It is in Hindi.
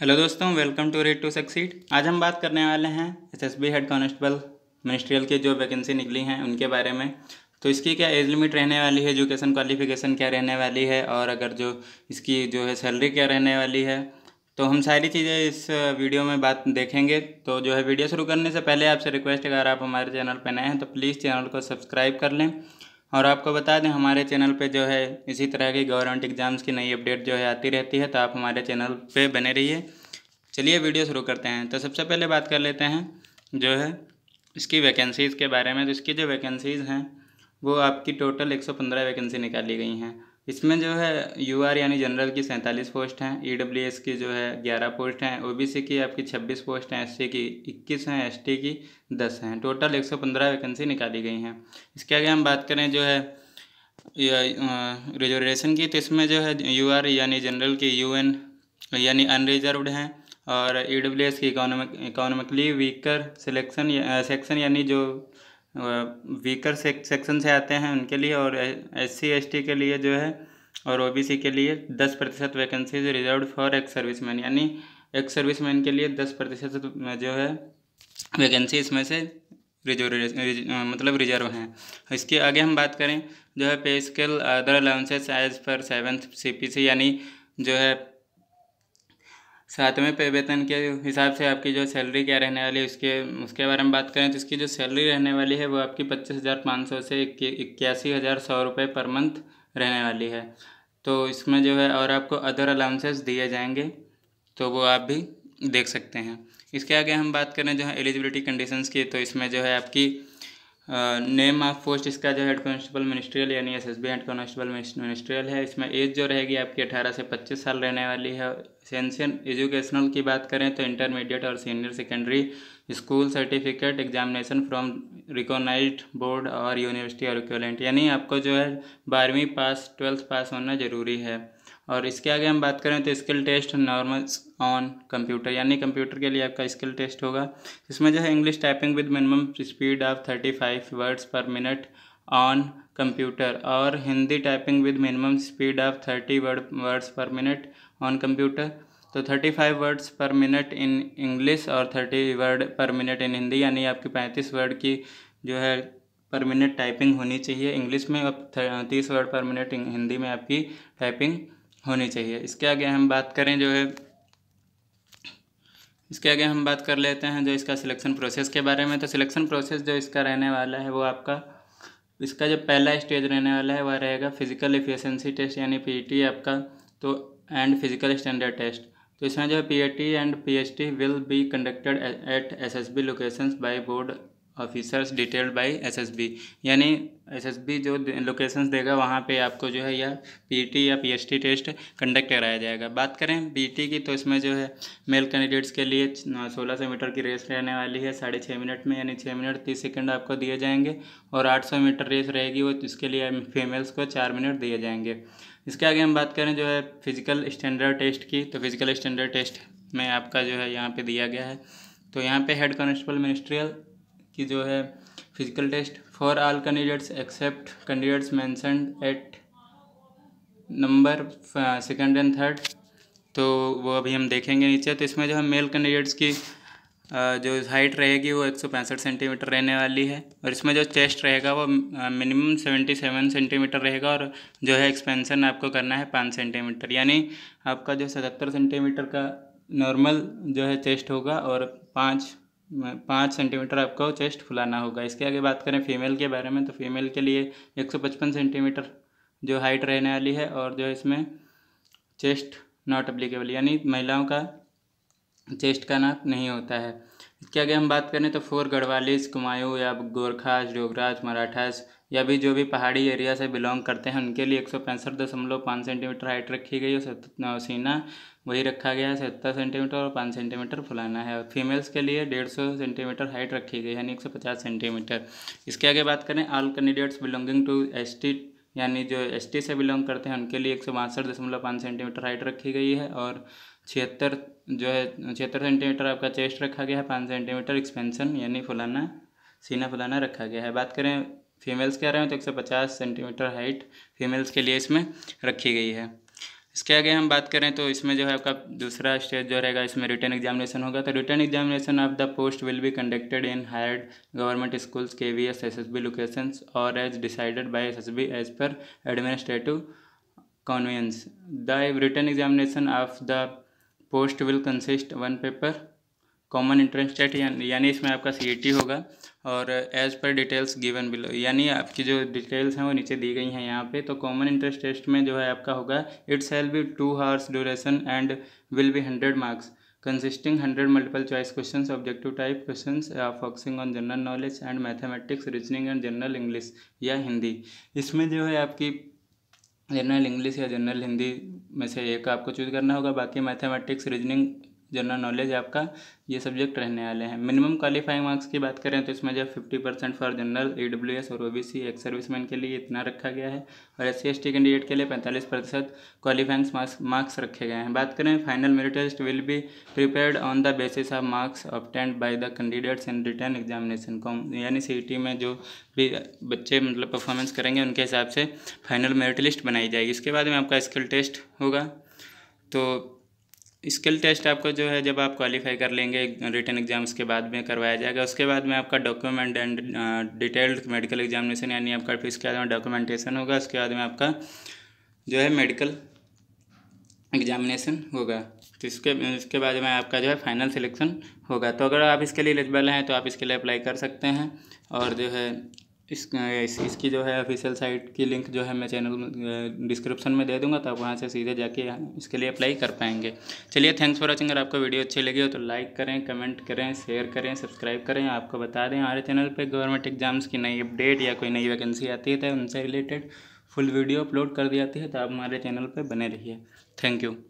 हेलो दोस्तों welcome to Red to Succeed आज हम बात करने वाले हैं S S B head constable ministerial की जो वैकेंसी निकली हैं उनके बारे में तो इसकी क्या एज लिमिट रहने वाली है एजुकेशन क्वालिफिकेशन क्या रहने वाली है और अगर जो इसकी जो है सैलरी क्या रहने वाली है तो हम सारी चीज़ें इस वीडियो में बात देखेंगे तो जो है वीडियो शुरू करने से पहले आपसे रिक्वेस्ट है अगर आप हमारे चैनल पर नए हैं तो प्लीज़ चैनल को सब्सक्राइब कर लें और आपको बता दें हमारे चैनल पे जो है इसी तरह की गवर्नमेंट एग्ज़ाम्स की नई अपडेट जो है आती रहती है तो आप हमारे चैनल पे बने रहिए चलिए वीडियो शुरू करते हैं तो सबसे पहले बात कर लेते हैं जो है इसकी वैकेंसीज़ के बारे में तो इसकी जो वैकेंसीज़ हैं वो आपकी टोटल एक वैकेंसी निकाली गई हैं इसमें जो है यू आर यानी जनरल की सैंतालीस पोस्ट हैं ई डब्ल्यू एस की जो है ग्यारह पोस्ट हैं ओ बी सी की आपकी छब्बीस पोस्ट हैं एस सी की इक्कीस हैं एस टी की दस हैं टोटल एक सौ पंद्रह वैकेंसी निकाली गई हैं इसके आगे हम बात करें जो है रिजर्वेशन की तो इसमें जो है यू आर यानी जनरल की यू एन यानी अनरिजर्वड हैं और ई डब्ल्यू एस की economic economically weaker selection section यानी जो वीकर सेक्शन से आते हैं उनके लिए और एस सी एस के लिए जो है और ओबीसी के लिए दस प्रतिशत vacancies reserve for ex service man यानी एक्स सर्विस मैन के लिए दस प्रतिशत जो है वैकेंसी इसमें से रिजर्व मतलब रिजर्व हैं इसके आगे हम बात करें जो है pay scale other allowances as per P C यानी जो है सातवें पे वेतन के हिसाब से आपकी जो सैलरी क्या रहने वाली है उसके उसके बारे में बात करें तो इसकी जो सैलरी रहने वाली है वो आपकी पच्चीस हज़ार पाँच सौ से इक्यासी हज़ार सौ रुपये पर मंथ रहने वाली है तो इसमें जो है और आपको अदर अलाउंसेस दिए जाएंगे तो वो आप भी देख सकते हैं इसके आगे हम बात करें जो है एलिजिबिलिटी कंडीशंस की तो इसमें जो है आपकी नेम ऑफ पोस्ट इसका जो हेड कॉन्स्टेबल मिनिस्ट्रियल यानी S S B head constable ministerial है इसमें एज जो रहेगी आपकी अठारह से पच्चीस साल रहने वाली है सेंशन एजुकेशनल की बात करें तो इंटरमीडिएट और senior secondary school certificate examination from recognised board और यूनिवर्सिटी और इक्वलेंट यानी आपको जो है बारहवीं पास ट्वेल्थ पास होना ज़रूरी है और इसके आगे हम बात करें तो skill test normal on computer यानी कंप्यूटर के लिए आपका स्किल टेस्ट होगा इसमें जो है English typing with minimum speed of thirty five words per minute on computer और Hindi typing with minimum speed of thirty word words per minute on computer तो thirty five words per minute in English और thirty word per minute in Hindi यानी आपकी पैंतीस वर्ड की जो है पर मिनट टाइपिंग होनी चाहिए इंग्लिश में और तीस वर्ड पर मिनट हिंदी में आपकी टाइपिंग होनी चाहिए इसके आगे हम बात करें जो है इसके आगे हम बात कर लेते हैं जो इसका सिलेक्शन प्रोसेस के बारे में तो सिलेक्शन प्रोसेस जो इसका रहने वाला है वो आपका इसका जो पहला स्टेज रहने वाला है वह रहेगा फिजिकल एफिशिएंसी टेस्ट यानी पीईटी e आपका तो एंड फिजिकल स्टैंडर्ड टेस्ट तो इसमें जो है P and P will be conducted at B locations by board officers detailed by SSB यानी एसएसबी जो लोकेशंस देगा वहाँ पे आपको जो है या पीटी e या पीएचटी टेस्ट कंडक्ट कराया जाएगा बात करें बीटी e की तो इसमें जो है मेल कैंडिडेट्स के लिए सोलह सौ मीटर की रेस रहने वाली है साढ़े छः मिनट में यानी छः मिनट तीस सेकंड आपको दिए जाएंगे और आठ सौ मीटर रेस रहेगी वो इसके लिए फीमेल्स को चार मिनट दिए जाएंगे इसके आगे हम बात करें जो है फिजिकल स्टैंडर्ड टेस्ट की तो फिजिकल स्टैंडर्ड टेस्ट में आपका जो है यहाँ पर दिया गया है तो यहाँ पे हेड कॉन्स्टेबल मिनिस्ट्रियल की जो है physical test for all candidates except candidates mention at number second and third तो वो अभी हम देखेंगे नीचे तो इसमें जो है मेल कैंडिडेट्स की uh, जो हाइट रहेगी वो एक सौ पैंसठ सेंटीमीटर रहने वाली है और इसमें जो चेस्ट रहेगा वो मिनिमम सेवेंटी सेवन सेंटीमीटर रहेगा और जो है एक्सपेंसन आपको करना है पाँच सेंटीमीटर यानी आपका जो सतहत्तर सेंटीमीटर का नॉर्मल जो है चेस्ट होगा और पाँच पाँच सेंटीमीटर आपको चेस्ट फुलाना होगा इसके आगे बात करें फीमेल के बारे में तो फीमेल के लिए एक सौ पचपन सेंटीमीटर जो हाइट रहने वाली है और जो इसमें चेस्ट नॉट अप्लीकेबल यानी महिलाओं का चेस्ट का नाप नहीं होता है इसके आगे हम बात करें तो फोर गढ़वालीस कुमायूं या गोरखास डोगराज मराठास या भी जो भी पहाड़ी एरिया से बिलोंग करते हैं उनके लिए एक सौ पैंसठ दशमलव पाँच सेंटीमीटर हाइट रखी गई और सीना वही रखा गया है सत्तर सेंटीमीटर और पाँच सेंटीमीटर फुलाना है फीमेल्स के लिए डेढ़ सौ सेंटीमीटर हाइट रखी गई है यानी एक सौ पचास सेंटीमीटर इसके आगे बात करें all candidates belonging to S T यानी जो एस टी से बिलोंग करते हैं उनके लिए एक सौ बासठ दशमलव पाँच सेंटीमीटर हाइट रखी गई है और छिहत्तर जो है छिहत्तर सेंटीमीटर आपका चेस्ट रखा गया है पाँच सेंटीमीटर एक्सपेंसन यानी फुलाना सीना फुलाना रखा गया है बात करें फीमेल्स के आ रहे हैं तो एक सौ पचास सेंटीमीटर हाइट फीमेल्स के लिए इसमें रखी गई है इसके आगे हम बात करें तो इसमें जो है आपका दूसरा स्टेज जो रहेगा इसमें रिटर्न एग्जामिनेशन होगा तो written examination of the post will be conducted in hired government schools K V S S S B location और as decided by S S B as per administrative convenience the written examination of the post will consist one paper common entrance टेट यानी इसमें आपका सी होगा और as per details given below यानी आपकी जो डिटेल्स हैं वो नीचे दी गई हैं यहाँ पे तो कॉमन इंटरेस्ट टेस्ट में जो है आपका होगा it's shall be two hours duration and will be hundred marks consisting hundred multiple choice question objective type questions focusing on general knowledge and and reasoning and general English या हिंदी इसमें जो है आपकी जनरल इंग्लिश या जनरल हिंदी में से एक आपको चूज करना होगा बाकी मैथमेटिक्स रीजनिंग जनरल नॉलेज आपका ये सब्जेक्ट रहने वाले हैं मिनिमम क्वालिफाइंग मार्क्स की बात करें तो इसमें जब fifty percent for general E W S और O B C ex servicemen के लिए इतना रखा गया है और S C S T candidate के लिए पैंतालीस प्रतिशत क्वालिफाइंग मार्क्स रखे गए हैं बात करें final merit test will be prepared on the basis of marks obtained by the candidates in written examination com यानी सी टी e में जो भी बच्चे मतलब परफॉर्मेंस करेंगे उनके हिसाब से फाइनल मेरिट लिस्ट बनाई जाएगी इसके बाद में आपका स्किल टेस्ट होगा तो स्किल टेस्ट आपका जो है जब आप क्वालिफाई कर लेंगे रिटर्न एग्जाम के बाद में करवाया जाएगा उसके बाद में आपका document and detailed medical examination यानी आपका फिर उसके बाद में डॉक्यूमेंटेशन होगा उसके बाद में आपका जो है मेडिकल एग्जामिनेशन होगा तो इसके इसके बाद में आपका जो है फाइनल सिलेक्शन होगा तो अगर आप इसके लिए एलिजिबल हैं तो आप इसके लिए अप्लाई कर सकते हैं और जो है इस इसकी जो है ऑफिशियल साइट की लिंक जो है मैं चैनल डिस्क्रिप्शन में दे दूंगा तो आप वहाँ से सीधे जाके इसके लिए अप्लाई कर पाएंगे चलिए थैंक्स फॉर वॉचिंग अगर आपको वीडियो अच्छी लगी हो तो लाइक करें कमेंट करें शेयर करें सब्सक्राइब करें आपको बता दें हमारे चैनल पर गवर्नमेंट एग्जाम्स की नई अपडेट या कोई नई वैकेंसी आती है तो उनसे रिलेटेड फुल वीडियो अपलोड कर दी जाती है तो आप हमारे चैनल पर बने रहिए थैंक यू